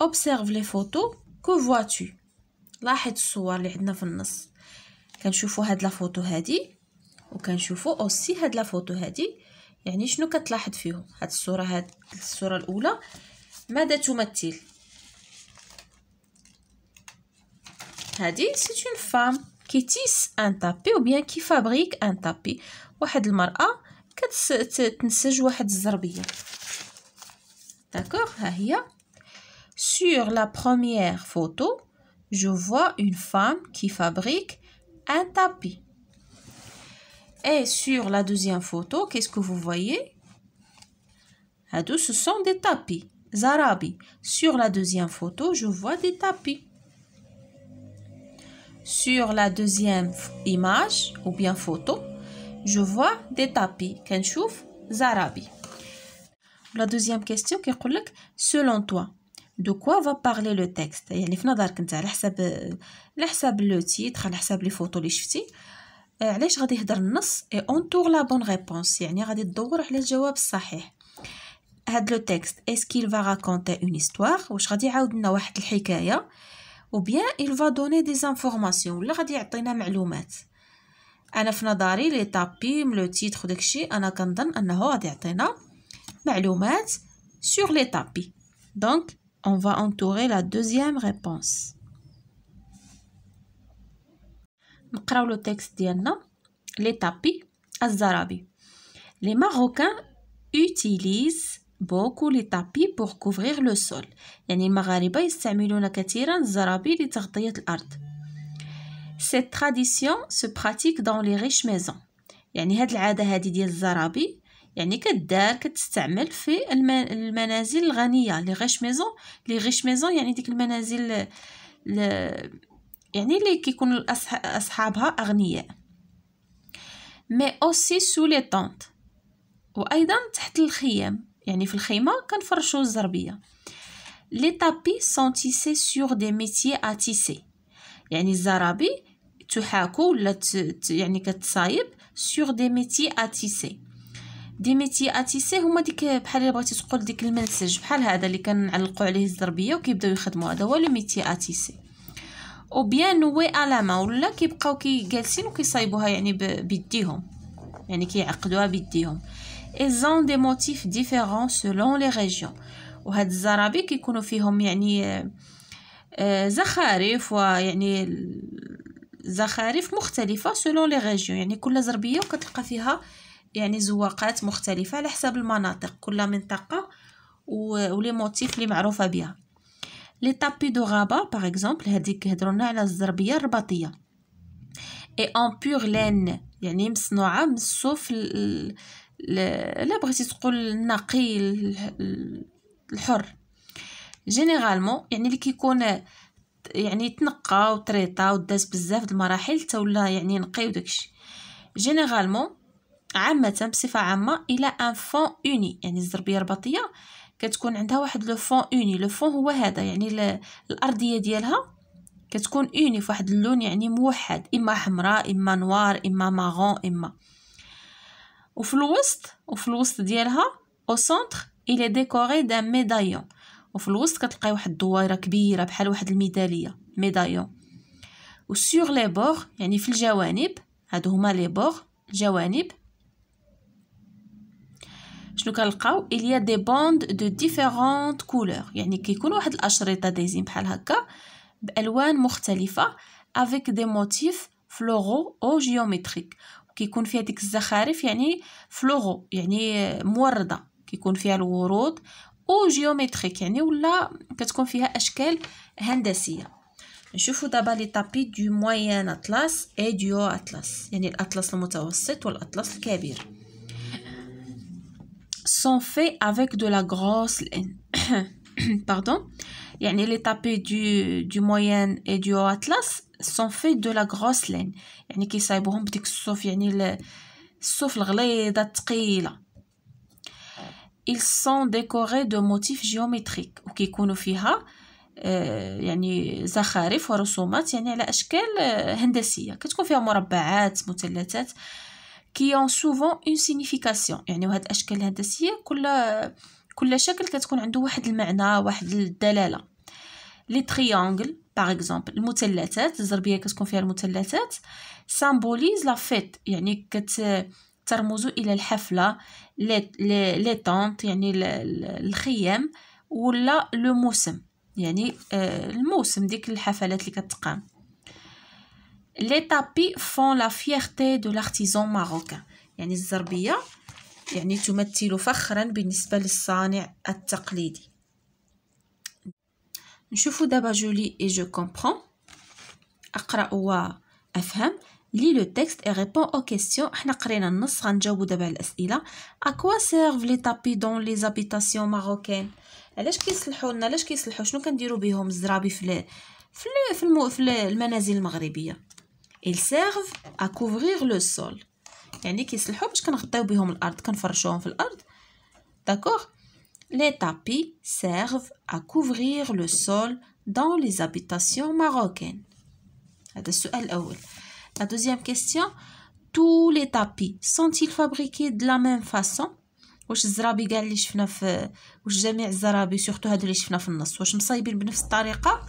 observe les photos que vois-tu لاحظ الصور اللي عندنا في النص كنشوفوا هاد لا فوتو هادي وكنشوفوا اوسي هاد لا فوتو هادي يعني شنو كتلاحظ فيهم هاد الصوره هاد الصوره الاولى ماذا تمثل هادي سي اون فام كيتيس ان تابي او بيان كي فابريك ان تابي واحد المراه كتنسج واحد الزربيه داكوغ ها هي Sur la première photo, je vois une femme qui fabrique un tapis. Et sur la deuxième photo, qu'est-ce que vous voyez ah, Ce sont des tapis, zarabi. Sur la deuxième photo, je vois des tapis. Sur la deuxième image ou bien photo, je vois des tapis. Kenchouf, zarabi. La deuxième question qui selon toi, دو كوا فا بارلي لو تيكست يعني في نظرك نتا على حساب على حساب لو تيتر على حساب لي فوتو لي شفتي آه، علاش غادي يهضر النص اي اونتور لا بون ريبونس يعني غادي تدور على الجواب الصحيح هاد لو تيكست اسكيل فا راكونتي اون استوار واش غادي يعاود لنا واحد الحكايه بيان il va donner des informations ولا غادي يعطينا معلومات انا في نظري لي تابيم لو تيتر وداكشي انا كنظن انه غادي يعطينا معلومات سور لي تابي دونك on va entourer la deuxième réponse. نقراو لو تيكست ديالنا Les tapis الزرابي Les Marocains utilisent beaucoup les tapis pour couvrir le sol يعني les يستعملون كثيرا الزرابي لتغطية الأرض Cette tradition se pratique dans les riches maisons يعني هذه العادة هذه ديال الزرابي يعني كدار كتستعمل في المنازل الغنيه لي غيش ميزون لي غيش ميزون يعني ديك المنازل ل... يعني اللي كيكون اصحابها اغنياء مي اوسي سو لي طونت وايضا تحت الخيام يعني في الخيمه كنفرشوا الزربيه لي طابي سون تيسي سور دي ميتي ا تيسي يعني الزرابي تحاكو ولا ت... يعني كتصايب سور دي ميتي ا تيسي ديميتي اتيسي هما ديك بحال بغيتي تقول ديك المنسج بحال هذا اللي كنعلقوا عليه الزربيه وكيبداو يخدموا هذا هو لو ميتي اتيسي او بيان نوي ما ولا كيبقاو كي جالسين وكيصايبوها يعني بيديهم يعني كيعقدوها بيديهم ايزون دي موتيف ديفيرون سولون لي ريجيون وهاد الزرابي كيكونوا فيهم يعني آه، زخارف ويعني زخارف مختلفه سولون لي ريجيون يعني كل زربيه وكتلقى فيها يعني زواقات مختلفة على حسب المناطق كل منطقة ولي موتيف اللي معروفة بها لي طابي دو غابة باغ اكزومبل هاديك هضرنا على الزربية الرباطية اي اون بيغ لين يعني مصنوعة من الصوف لا بغيتي تقول النقي الحر جينيرالمون يعني اللي كيكون يعني تنقى وتريطا وداز بزاف د المراحل حتى ولا يعني نقي وداكشي جينيرالمون عامة بصفة عامة إلى أن فون أوني يعني الزربية الرباطية كتكون عندها واحد لو فون أوني لو فون هو هذا يعني الأرضية ديالها كتكون أوني فواحد اللون يعني موحد إما حمراء إما نوار إما ماغون إما وفي الوسط وفي الوسط ديالها أو سونتر إلي ديكوغي دان ميدايون وفي الوسط كتلقاي واحد الدويره كبيره بحال واحد الميداليه ميدايون وسور لي بور يعني في الجوانب هادو هما لي بور الجوانب شنو كنلقاو اليا دي بوند دو ديفيرونت كولور يعني كيكون واحد الاشرطه دايزين بحال هكا بالوان مختلفه افيك دي موتيف فلورو او جيومتريك كيكون فيها ديك الزخارف يعني فلورو يعني مورده كيكون فيها الورود او جيومتريك يعني ولا كتكون فيها اشكال هندسيه نشوفوا دابا لي طابي دو موين اطلس اي ديو اطلس يعني الاطلس المتوسط والاطلس الكبير sont faits avec de la grosse laine. Pardon. Yani les tapis du, du moyen et du haut atlas sont faits de la grosse laine. Yani qui يعني كيصايبوهم بديك الصوف يعني الصوف الغليظة الثقيلة. Ils sont décorés de motifs géométriques Ou qui وكيكونوا فيها يعني زخارف ورسومات يعني على اشكال هندسيه كتكون فيها مربعات مثلثات كيون سوفون اون سينيفيكاسيون يعني وهاد الاشكال الهندسيه كل كل شكل كتكون عنده واحد المعنى واحد الدلاله لي تريانغل باغ اكزومبل المثلثات الزربيه كتكون فيها المثلثات سامبوليز لا فيت يعني كت ترمز الى الحفله لي طونط يعني الخيام ولا لو موسم يعني آه، الموسم ديك الحفلات اللي كتقام لي طابي فون لا فيغتي دو لارتيزون ماروكان يعني الزربيه يعني تمثل فخرا بالنسبه للصانع التقليدي نشوفوا دابا جولي اي جو كومبرون اقرا وافهم لي لو تكست اي ريبون او كيسيون حنا قرينا النص غنجاوبوا دابا على الاسئله اكوا سيرف لي طابي دون لي زابيتاسيون ماروكان علاش كيصلحوا لنا علاش كيصلحوا شنو كنديروا بهم الزرابي في في في, المنازل المغربيه ils servent à couvrir le sol يعني كيصلحوا باش كنغطيو بهم الارض كنفرشوهم في الارض داكور لي تابي سيرف ا كوفرير لو سول دون لي زابيتاسيون ماروكين هذا السؤال الاول لا دوزيام كيسيون تو لي تابي سونتيل فابريكي دو لا ميم فاسون واش الزرابي كاع اللي شفنا في واش جميع الزرابي سورتو هادو اللي شفنا في النص واش مصايبين بنفس الطريقه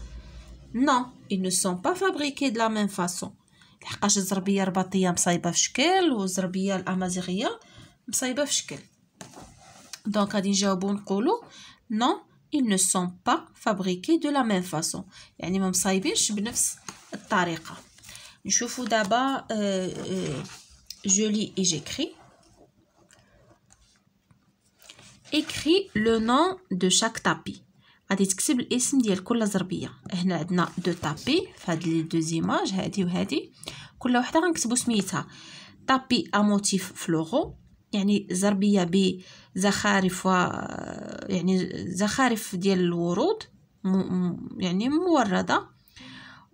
نو اي نو سون با فابريكي دو لا ميم فاسون لحقاش الزربيه الرباطيه مصايبه في شكل والزربيه الامازيغيه مصايبه في شكل دونك غادي نجاوبو نقولو نو ils ne sont pas fabriqués de la même façon يعني ما مصايبينش بنفس الطريقه نشوفو دابا جولي آه، اي آه، et écris le nom de chaque tapis غادي تكتب الاسم ديال كل زربيه هنا عندنا دو تابي فهاد لي دو زيماج هادي وهادي كل وحده غنكتبو سميتها تابي ا موتيف فلورو يعني زربيه بزخارف و يعني زخارف ديال الورود م... يعني مورده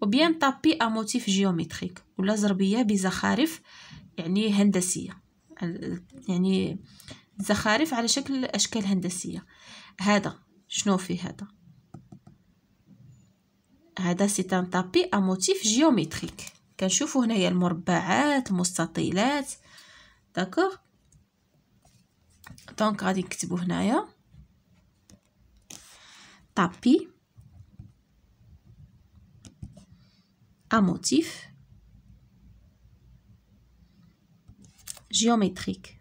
وبيان تابي ا موتيف جيومتريك ولا زربيه بزخارف يعني هندسيه يعني زخارف على شكل اشكال هندسيه هذا شنو في هذا هذا سي ان طابي ا موتيف جيومتريك كنشوفوا هنايا المربعات المستطيلات داكوغ دونك غادي نكتبوا هنايا طابي ا موتيف جيومتريك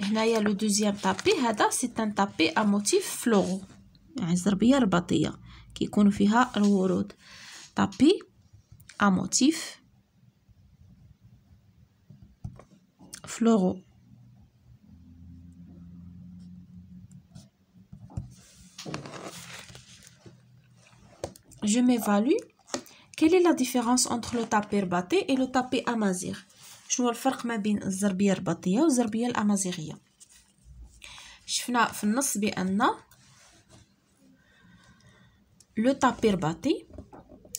Le deuxième tapis, c'est un tapis à motif floraux. Tapis à motif floraux. Je m'évalue quelle est la différence entre le tapis à et le tapis à mazire je vais le le tapis bâti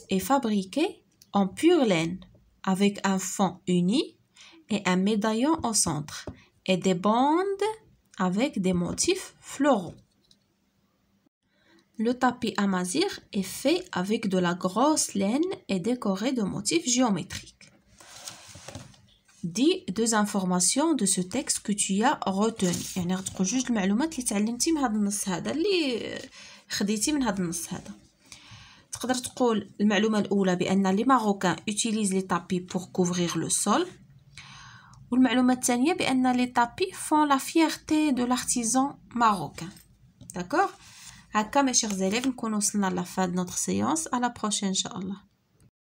est fabriqué en pure laine avec un fond uni et un médaillon au centre et des bandes avec des motifs floraux. Le tapis amazir est fait avec de la grosse laine et décoré de motifs géométriques. Dis deux informations de ce texte que tu as retenu. Il y en a trois. Juste les informations les plus intimes de ce texte. D'aller, vous étiez de ce texte. Tu peux dire que la première information est que les Marocains utilisent les tapis pour couvrir le sol. Et la deuxième information est que les tapis font la fierté de l'artisan marocain. D'accord. À mes chers élèves. Nous connaissons la fin de notre séance. À la prochaine. Inch'Allah.